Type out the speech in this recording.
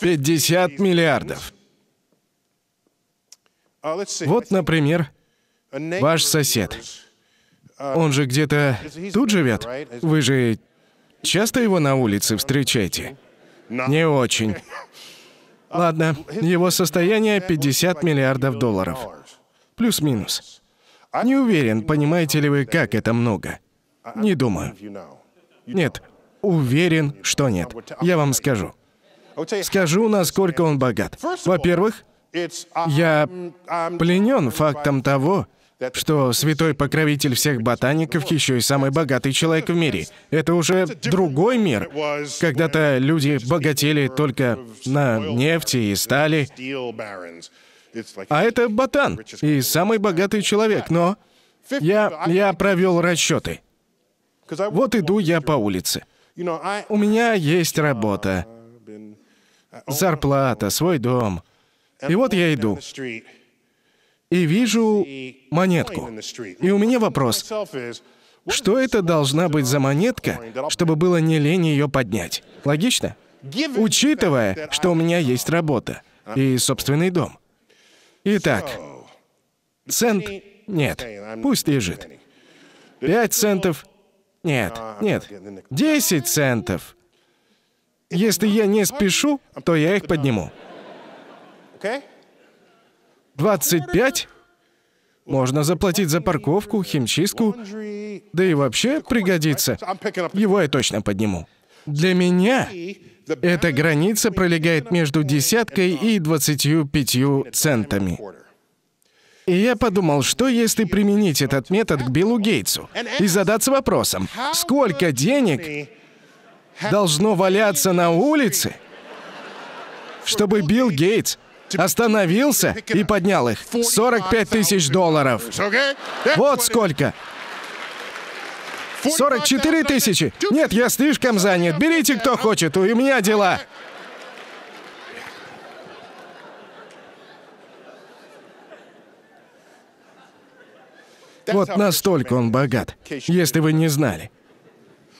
50 миллиардов. Uh, вот, например, ваш сосед. Он же где-то тут живет? Вы же часто его на улице встречаете? Не очень. Ладно, его состояние 50 миллиардов долларов. Плюс-минус. Не уверен, понимаете ли вы, как это много. Не думаю. Нет, уверен, что нет. Я вам скажу. Скажу, насколько он богат. Во-первых, я пленен фактом того, что святой покровитель всех ботаников еще и самый богатый человек в мире. Это уже другой мир. Когда-то люди богатели только на нефти и стали. А это ботан и самый богатый человек, но я, я провел расчеты. Вот иду я по улице. У меня есть работа зарплата, свой дом. И вот я иду и вижу монетку. И у меня вопрос, что это должна быть за монетка, чтобы было не лень ее поднять? Логично? Учитывая, что у меня есть работа и собственный дом. Итак, цент нет, пусть лежит. Пять центов нет, нет. Десять центов если я не спешу, то я их подниму. 25? Можно заплатить за парковку, химчистку, да и вообще пригодится. Его я точно подниму. Для меня эта граница пролегает между десяткой и двадцатью пятью центами. И я подумал, что если применить этот метод к Биллу Гейтсу и задаться вопросом, сколько денег должно валяться на улице, чтобы Билл Гейтс остановился и поднял их. 45 тысяч долларов. Вот сколько. 44 тысячи. Нет, я слишком занят. Берите, кто хочет, у меня дела. Вот настолько он богат, если вы не знали.